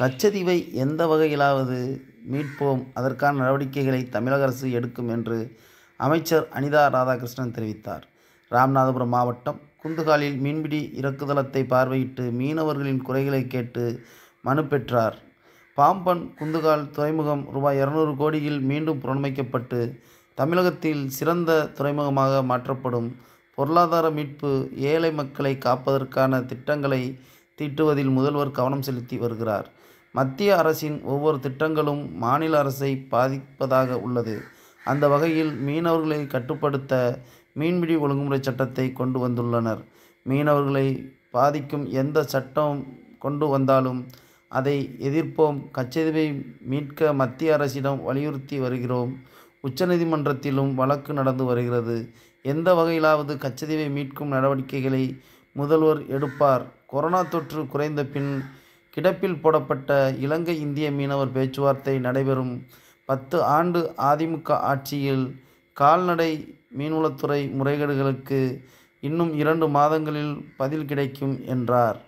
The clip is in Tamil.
கச்சதீவை எந்த வகையிலாவது மீட்போம் அதற்கான நடவடிக்கைகளை தமிழக அரசு எடுக்கும் என்று அமைச்சர் அனிதா ராதாகிருஷ்ணன் தெரிவித்தார் ராமநாதபுரம் மாவட்டம் குந்துகாலில் மீன்பிடி இறக்குதளத்தை பார்வையிட்டு மீனவர்களின் குறைகளை கேட்டு மனு பெற்றார் பாம்பன் குந்துகால் துறைமுகம் ரூபாய் இருநூறு கோடியில் மீண்டும் புறணமைக்கப்பட்டு தமிழகத்தில் சிறந்த துறைமுகமாக மாற்றப்படும் பொருளாதார மீட்பு ஏழை மக்களை காப்பதற்கான திட்டங்களை தீட்டுவதில் முதல்வர் கவனம் செலுத்தி வருகிறார் மத்திய அரசின் ஒவ்வொரு திட்டங்களும் மாநில அரசை பாதிப்பதாக உள்ளது அந்த வகையில் மீனவர்களை கட்டுப்படுத்த மீன்பிடி ஒழுங்குமுறை சட்டத்தை கொண்டு வந்துள்ளனர் மீனவர்களை பாதிக்கும் எந்த சட்டம் கொண்டு வந்தாலும் அதை எதிர்ப்போம் கச்சதிவை மீட்க மத்திய அரசிடம் வலியுறுத்தி வருகிறோம் உச்சநீதிமன்றத்திலும் வழக்கு நடந்து வருகிறது எந்த வகையிலாவது கச்சதிவை மீட்கும் நடவடிக்கைகளை முதல்வர் எடுப்பார் கொரோனா தொற்று குறைந்த பின் கிடப்பில் போடப்பட்ட இலங்கை இந்திய மீனவர் பேச்சுவார்த்தை நடைபெறும் பத்து ஆண்டு அதிமுக ஆட்சியில் கால்நடை மீன்வளத்துறை முறைகேடுகளுக்கு இன்னும் இரண்டு மாதங்களில் பதில் கிடைக்கும் என்றார்